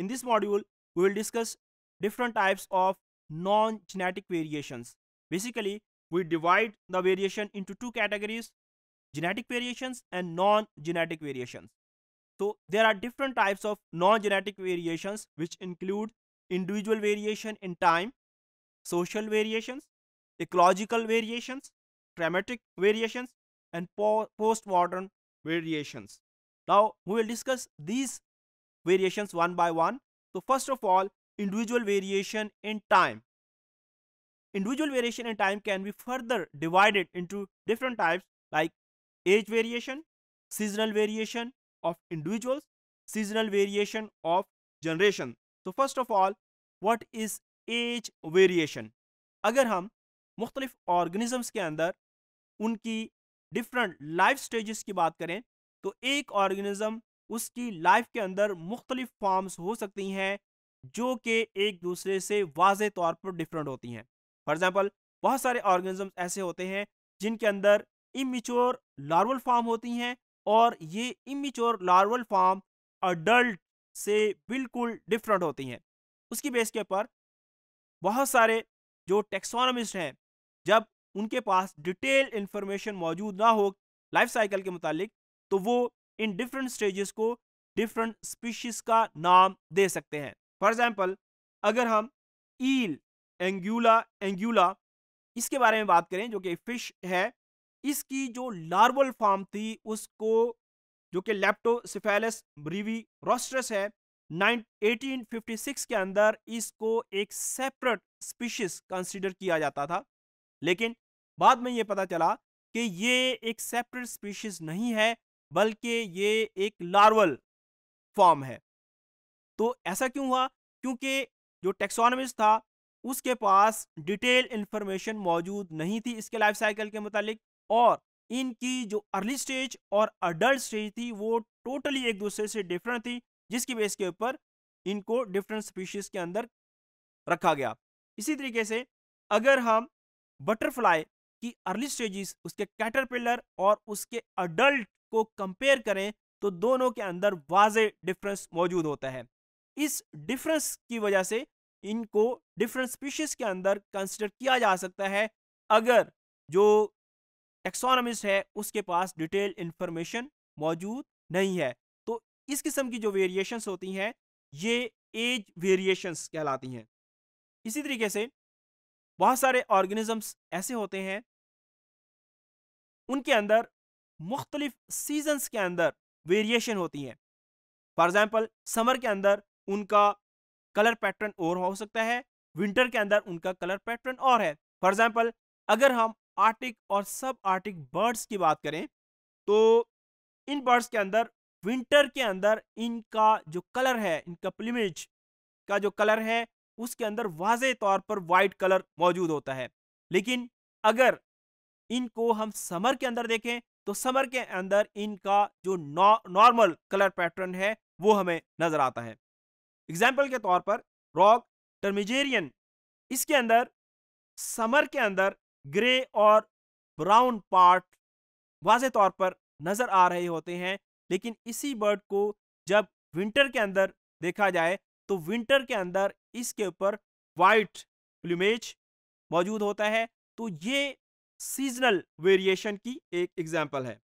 In this module, we will discuss different types of non-genetic variations. Basically, we divide the variation into two categories, genetic variations and non-genetic variations. So there are different types of non-genetic variations which include individual variation in time, social variations, ecological variations, climatic variations, and po postmodern variations. Now we will discuss these variations one by one. So first of all, individual variation in time. Individual variation in time can be further divided into different types like age variation, seasonal variation of individuals, seasonal variation of generation. So first of all, what is age variation? agar hum mukhtalif organisms ke andar unki different life stages ki baat kare to ek organism उसकी life के अंदर मुख्तलिफ forms हो सकती हैं जो कि एक दूसरे से वाज तौर पर डिफरेंट होती हैं फॉर एग्ज़ाम्पल बहुत सारे ऑर्गेनिजम्स ऐसे होते हैं जिनके अंदर इमिच्योर लार्वल फॉर्म होती हैं और ये इमिच्योर लार्वल फॉर्म अडल्ट से बिल्कुल डिफरेंट होती हैं उसकी बेस के ऊपर बहुत सारे जो टेक्सोनमिस्ट हैं जब उनके पास डिटेल इंफॉर्मेशन मौजूद ना हो लाइफ साइकिल के मुतालिक तो वो इन डिफरेंट स्टेजेस को डिफरेंट स्पीशीज का नाम दे सकते हैं फॉर एग्जाम्पल अगर हम ईल एंगुला एंगुला इसके बारे में बात करें जो कि फिश है इसकी जो लार्वल फॉर्म थी उसको जो कि लेप्टोसिफेलस ब्रीवी रोस्ट्रस है 1856 के अंदर इसको एक सेपरेट स्पीशीज कंसीडर किया जाता था लेकिन बाद में ये पता चला कि ये एक सेपरेट स्पीशीज नहीं है बल्कि ये एक लार्वल फॉर्म है तो ऐसा क्यों हुआ क्योंकि जो टेक्सोनमिस्ट था उसके पास डिटेल इंफॉर्मेशन मौजूद नहीं थी इसके लाइफ साइकिल के मुतालिक और इनकी जो अर्ली स्टेज और अडल्ट स्टेज थी वो टोटली एक दूसरे से डिफरेंट थी जिसकी बेस के ऊपर इनको डिफरेंट स्पीशीज के अंदर रखा गया इसी तरीके से अगर हम बटरफ्लाई की अर्ली स्टेजेस उसके कैटरपिलर और उसके अडल्ट को कंपेयर करें तो दोनों के अंदर वाज डिफरेंस मौजूद होता है इस डिफरेंस की वजह से इनको डिफरेंट स्पीशीज़ के अंदर कंसिडर किया जा सकता है अगर जो टेक्सोनमिस्ट है उसके पास डिटेल इंफॉर्मेशन मौजूद नहीं है तो इस किस्म की जो वेरिएशंस होती हैं ये एज वेरिएशंस कहलाती हैं इसी तरीके से बहुत सारे ऑर्गेनिजम्स ऐसे होते हैं उनके अंदर मुख्तलिफ सीजन्स के अंदर वेरिएशन होती हैं फॉर एग्ज़ाम्पल समर के अंदर उनका कलर पैटर्न और हो सकता है विंटर के अंदर उनका कलर पैटर्न और है फॉर एग्ज़ाम्पल अगर हम आर्टिक और सब आर्टिक बर्ड्स की बात करें तो इन बर्ड्स के अंदर विंटर के अंदर इनका जो कलर है इनका प्लिमेज का जो कलर है उसके अंदर वाज तौर पर वाइट कलर मौजूद होता है लेकिन अगर इनको हम समर के अंदर देखें तो समर के अंदर इनका जो नॉर्मल कलर पैटर्न है वो हमें नजर आता है एग्जाम्पल के तौर पर रॉक टर्मिजेरियन इसके अंदर समर के अंदर ग्रे और ब्राउन पार्ट वाजे तौर पर नज़र आ रहे होते हैं लेकिन इसी बर्ड को जब विंटर के अंदर देखा जाए तो विंटर के अंदर इसके ऊपर वाइट प्लूमेज मौजूद होता है तो ये सीजनल वेरिएशन की एक एग्जाम्पल है